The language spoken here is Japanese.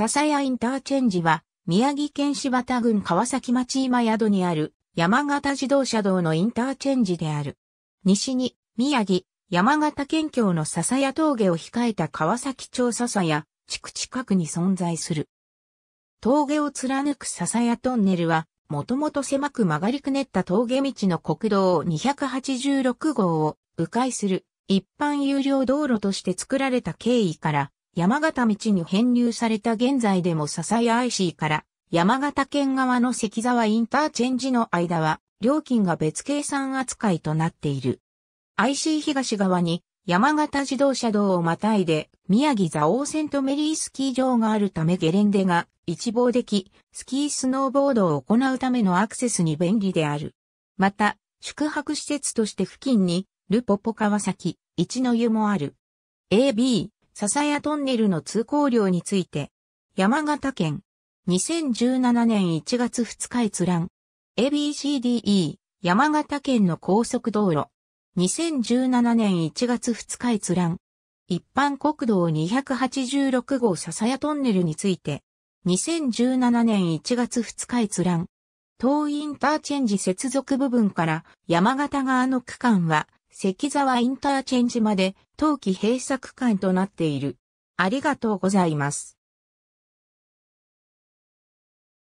笹谷インターチェンジは、宮城県柴田郡川崎町今宿にある山形自動車道のインターチェンジである。西に宮城、山形県境の笹谷峠を控えた川崎町笹谷地区近くに存在する。峠を貫く笹谷トンネルは、もともと狭く曲がりくねった峠道の国道286号を迂回する一般有料道路として作られた経緯から、山形道に編入された現在でも笹谷 IC から山形県側の関沢インターチェンジの間は料金が別計算扱いとなっている。IC 東側に山形自動車道をまたいで宮城座王セントメリースキー場があるためゲレンデが一望でき、スキースノーボードを行うためのアクセスに便利である。また、宿泊施設として付近にルポポ川崎、一の湯もある。AB、笹谷トンネルの通行量について、山形県、2017年1月2日閲覧、ABCDE、山形県の高速道路、2017年1月2日閲覧、一般国道286号笹谷トンネルについて、2017年1月2日閲覧、東インターチェンジ接続部分から山形側の区間は関沢インターチェンジまで冬季閉鎖区間となっている。ありがとうございます。